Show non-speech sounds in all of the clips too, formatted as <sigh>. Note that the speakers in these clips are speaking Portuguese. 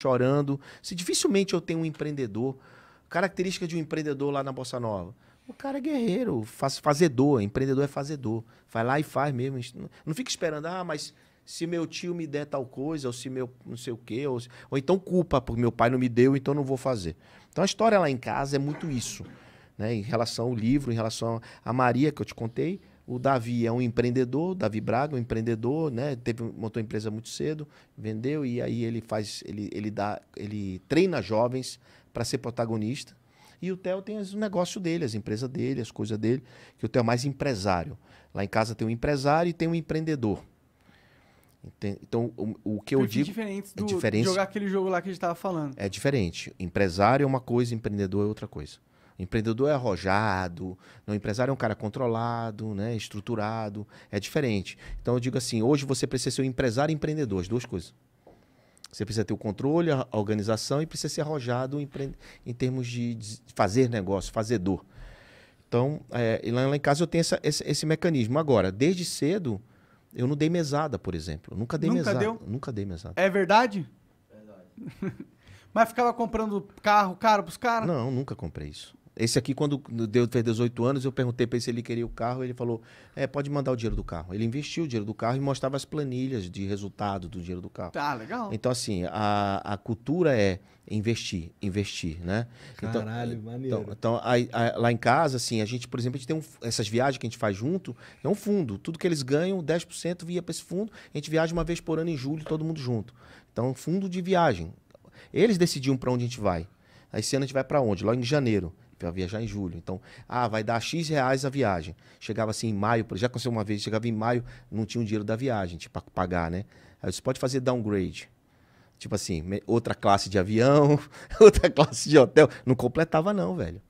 chorando. Se dificilmente eu tenho um empreendedor, característica de um empreendedor lá na Bossa Nova. O cara é guerreiro, faz, fazedor, empreendedor é fazedor. Vai lá e faz mesmo. Não fica esperando, ah, mas se meu tio me der tal coisa, ou se meu não sei o quê, ou, ou então culpa, porque meu pai não me deu, então não vou fazer. Então a história lá em casa é muito isso. Né? Em relação ao livro, em relação a Maria que eu te contei, o Davi é um empreendedor, Davi Braga, um empreendedor, né? Teve, montou a empresa muito cedo, vendeu e aí ele faz, ele, ele dá, ele treina jovens para ser protagonista. E o Theo tem o negócio dele, as empresas dele, as coisas dele, que o Theo é mais empresário. Lá em casa tem um empresário e tem um empreendedor. Então, o, o que eu digo. Diferentes é do, é diferente de jogar aquele jogo lá que a gente estava falando. É diferente. Empresário é uma coisa, empreendedor é outra coisa. Empreendedor é arrojado, o empresário é um cara controlado, né, estruturado, é diferente. Então eu digo assim, hoje você precisa ser um empresário e empreendedor, as duas coisas. Você precisa ter o controle, a organização e precisa ser arrojado em, em termos de, fazer negócio, fazedor. Então, é, lá, lá, em casa eu tenho essa, esse, esse, mecanismo. Agora, desde cedo, eu não dei mesada, por exemplo. nunca dei nunca mesada. Deu? Nunca dei mesada. É verdade? Verdade. <laughs> Mas ficava comprando carro caro pros caras? Não, nunca comprei isso. Esse aqui, quando deu, fez 18 anos, eu perguntei para ele se ele queria o carro. Ele falou: é, pode mandar o dinheiro do carro. Ele investiu o dinheiro do carro e mostrava as planilhas de resultado do dinheiro do carro. Tá, legal. Então, assim, a, a cultura é investir, investir, né? Então, Caralho, então, maneiro. Então, então lá em casa, assim, a gente, por exemplo, a gente tem um, essas viagens que a gente faz junto, é um fundo. Tudo que eles ganham, 10% via para esse fundo. A gente viaja uma vez por ano em julho, todo mundo junto. Então, fundo de viagem. Eles decidiam para onde a gente vai. Aí, esse ano a gente vai para onde? Lá em janeiro para viajar em julho. Então, ah, vai dar X reais a viagem. Chegava assim em maio, já aconteceu uma vez, chegava em maio, não tinha o dinheiro da viagem, tipo, para pagar, né? Aí você pode fazer downgrade. Tipo assim, outra classe de avião, <laughs> outra classe de hotel. Não completava, não, velho.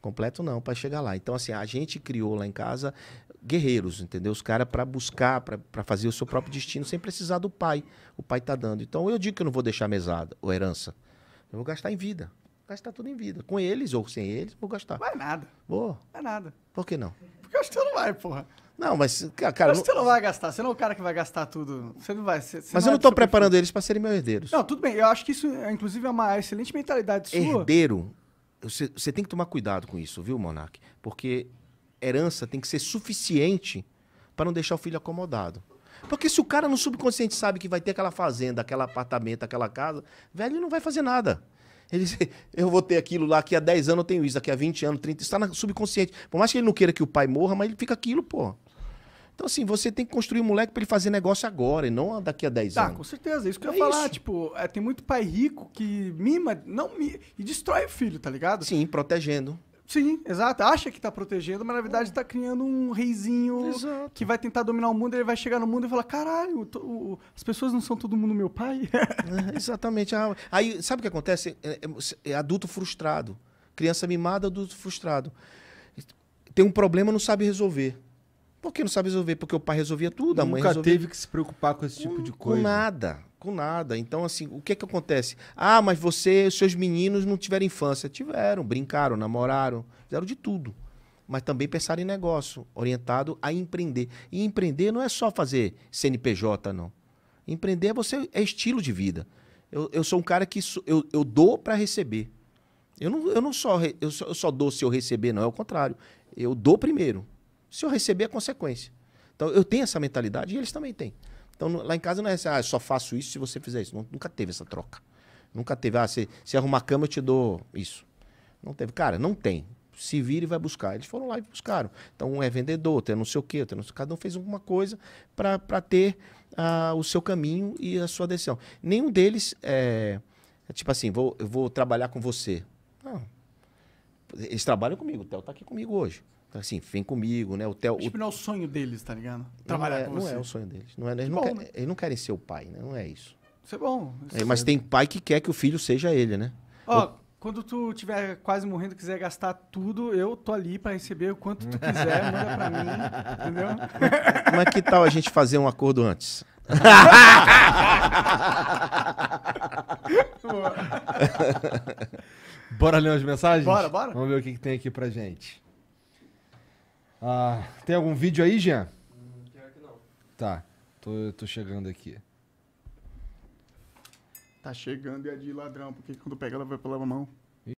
Completo não, para chegar lá. Então, assim, a gente criou lá em casa guerreiros, entendeu? Os caras para buscar, para fazer o seu próprio destino sem precisar do pai. O pai tá dando. Então, eu digo que eu não vou deixar mesada ou herança. Eu vou gastar em vida gastar tudo em vida. Com eles ou sem eles, vou gastar. Vai nada. Vou. Vai nada. Por que não? Porque eu acho que você não vai, porra. Não, mas, cara. Mas não... você não vai gastar, você não é o cara que vai gastar tudo. Você não vai. Você, você mas não eu é não estou preparando eles para serem meus herdeiros. Não, tudo bem. Eu acho que isso, inclusive, é uma excelente mentalidade sua. Herdeiro, você, você tem que tomar cuidado com isso, viu, Monark? Porque herança tem que ser suficiente para não deixar o filho acomodado. Porque se o cara no subconsciente sabe que vai ter aquela fazenda, aquele apartamento, aquela casa, velho, ele não vai fazer nada. Ele disse, eu vou ter aquilo lá, daqui a 10 anos eu tenho isso, daqui a 20 anos, 30, está na subconsciente. Por mais que ele não queira que o pai morra, mas ele fica aquilo, pô. Então, assim, você tem que construir o um moleque para ele fazer negócio agora e não daqui a 10 tá, anos. Tá, com certeza. Isso que eu é ia falar. Tipo, é, tem muito pai rico que mima, não mima, e destrói o filho, tá ligado? Sim, protegendo. Sim, exato. Acha que tá protegendo, mas na verdade tá criando um reizinho exato. que vai tentar dominar o mundo. Ele vai chegar no mundo e falar: caralho, tô, as pessoas não são todo mundo meu pai? <laughs> É, exatamente. Ah, aí, sabe o que acontece? É, é, é, adulto frustrado. Criança mimada, adulto frustrado. Tem um problema, não sabe resolver. Por que não sabe resolver? Porque o pai resolvia tudo, a mãe resolvia. Nunca teve que se preocupar com esse tipo de hum, coisa. Com nada com nada. Então, assim, o que é que acontece? Ah, mas você, os seus meninos não tiveram infância. Tiveram, brincaram, namoraram, fizeram de tudo. Mas também pensaram em negócio, orientado a empreender. E empreender não é só fazer CNPJ, não. Empreender é você, é estilo de vida. Eu, eu sou um cara que eu, eu dou para receber. Eu não, eu não só, eu só, eu só dou se eu receber, não. É o contrário. Eu dou primeiro. Se eu receber, é consequência. Então, eu tenho essa mentalidade e eles também têm. Então, lá em casa não é assim, ah, só faço isso se você fizer isso. Nunca teve essa troca. Nunca teve, ah, se, se arrumar a cama eu te dou isso. Não teve. Cara, não tem. Se vira e vai buscar. Eles foram lá e buscaram. Então, um é vendedor, outro é não sei o quê, outro é não sei... cada um fez alguma coisa para ter ah, o seu caminho e a sua decisão. Nenhum deles é, é tipo assim, vou, eu vou trabalhar com você. Não. Eles trabalham comigo, o Theo está aqui comigo hoje. Então, assim, vem comigo, né? O Theo, tipo, o... não é o sonho deles, tá ligado? Trabalhar não é, com não é você. Não é o sonho deles. Não é, eles, bom, não né? eles não querem ser o pai, né? Não é isso. Isso é bom. Isso é, é mas é tem pai que quer que o filho seja ele, né? Ó, o... quando tu tiver quase morrendo, quiser gastar tudo, eu tô ali para receber o quanto tu quiser, manda pra mim, entendeu? <laughs> Mas que tal a gente fazer um acordo antes? <laughs> bora ler as mensagens? Bora, bora. Vamos ver o que, que tem aqui pra gente. Ah, tem algum vídeo aí, Jean? Hum, que não. Tá, tô, tô chegando aqui. Tá chegando e é de ladrão, porque quando pega ela vai pela mão.